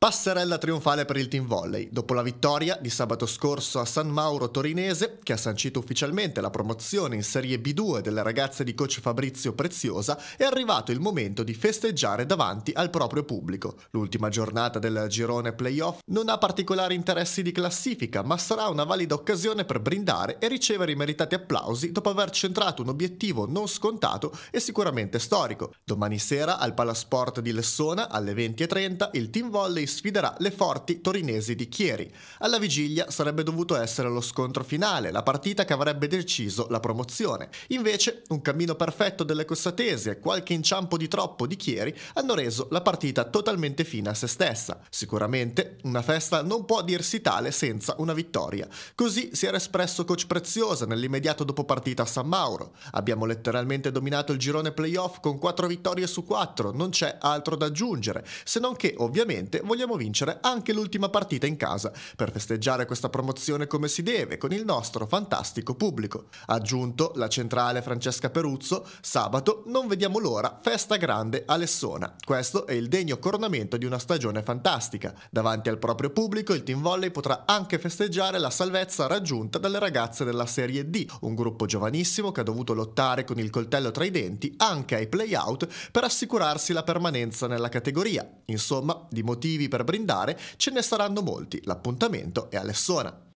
Passerella trionfale per il team volley, dopo la vittoria di sabato scorso a San Mauro Torinese, che ha sancito ufficialmente la promozione in Serie B2 delle ragazze di coach Fabrizio Preziosa, è arrivato il momento di festeggiare davanti al proprio pubblico. L'ultima giornata del girone playoff non ha particolari interessi di classifica, ma sarà una valida occasione per brindare e ricevere i meritati applausi dopo aver centrato un obiettivo non scontato e sicuramente storico. Domani sera al Palasport di Lessona alle 20.30 il team volley sfiderà le forti torinesi di Chieri. Alla vigilia sarebbe dovuto essere lo scontro finale, la partita che avrebbe deciso la promozione. Invece, un cammino perfetto delle cossatesi e qualche inciampo di troppo di Chieri hanno reso la partita totalmente fine a se stessa. Sicuramente una festa non può dirsi tale senza una vittoria. Così si era espresso coach Preziosa nell'immediato dopo partita a San Mauro. Abbiamo letteralmente dominato il girone playoff con 4 vittorie su 4, non c'è altro da aggiungere, se non che ovviamente vogliamo vogliamo vincere anche l'ultima partita in casa per festeggiare questa promozione come si deve con il nostro fantastico pubblico. Aggiunto la centrale Francesca Peruzzo, sabato non vediamo l'ora, festa grande a Lessona. Questo è il degno coronamento di una stagione fantastica. Davanti al proprio pubblico il team volley potrà anche festeggiare la salvezza raggiunta dalle ragazze della Serie D, un gruppo giovanissimo che ha dovuto lottare con il coltello tra i denti anche ai playout per assicurarsi la permanenza nella categoria. Insomma, di motivi per brindare, ce ne saranno molti. L'appuntamento è a Lessona.